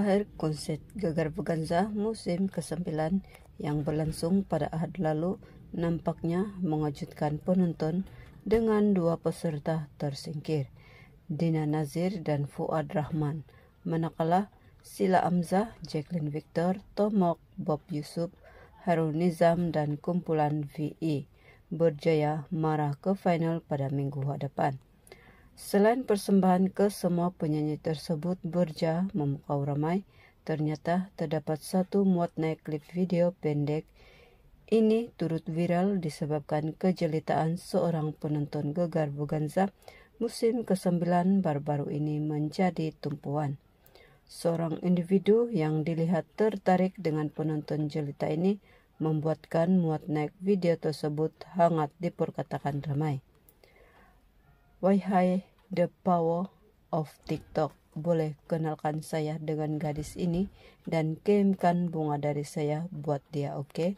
akhir konsert Gagar gagarbaganza musim ke-9 yang berlangsung pada Ahad lalu nampaknya mengejutkan penonton dengan dua peserta tersingkir, Dina Nazir dan Fuad Rahman. Manakala Sila Amzah, Jacqueline Victor, Tomok, Bob Yusuf, Harun Nizam, dan kumpulan VE, berjaya marah ke final pada minggu hadapan. Selain persembahan ke semua penyanyi tersebut berja memukau ramai, ternyata terdapat satu muat naik klip video pendek ini turut viral disebabkan kejelitaan seorang penonton gegar Buganza musim ke-9 baru-baru ini menjadi tumpuan. Seorang individu yang dilihat tertarik dengan penonton jelita ini membuatkan muat naik video tersebut hangat diperkatakan ramai. Wahai The Power of TikTok. Boleh kenalkan saya dengan gadis ini dan kirimkan bunga dari saya buat dia, oke? Okay?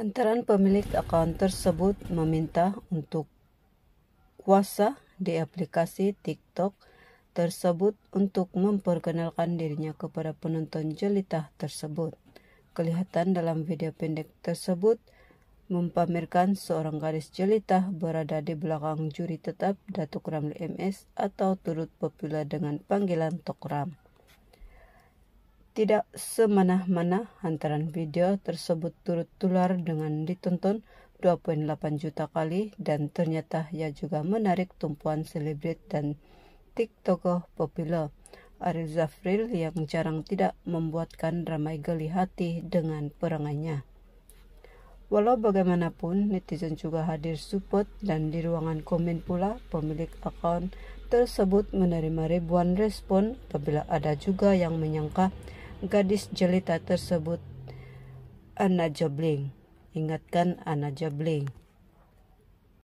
Hantaran pemilik akun tersebut meminta untuk kuasa di aplikasi TikTok tersebut untuk memperkenalkan dirinya kepada penonton jelita tersebut. Kelihatan dalam video pendek tersebut, mempamerkan seorang gadis jelita berada di belakang juri tetap Datuk Ramli MS atau turut populer dengan panggilan Tokram. Tidak semanah mana hantaran video tersebut turut tular dengan ditonton 2.8 juta kali dan ternyata ia juga menarik tumpuan selebrit dan tiktoker populer. Ariel Zafril yang jarang tidak membuatkan ramai geli hati dengan perangannya. Walau bagaimanapun, netizen juga hadir support dan di ruangan komen pula pemilik akun tersebut menerima ribuan respon apabila ada juga yang menyangka gadis jelita tersebut Anna Jobling. Ingatkan Anna Jobling.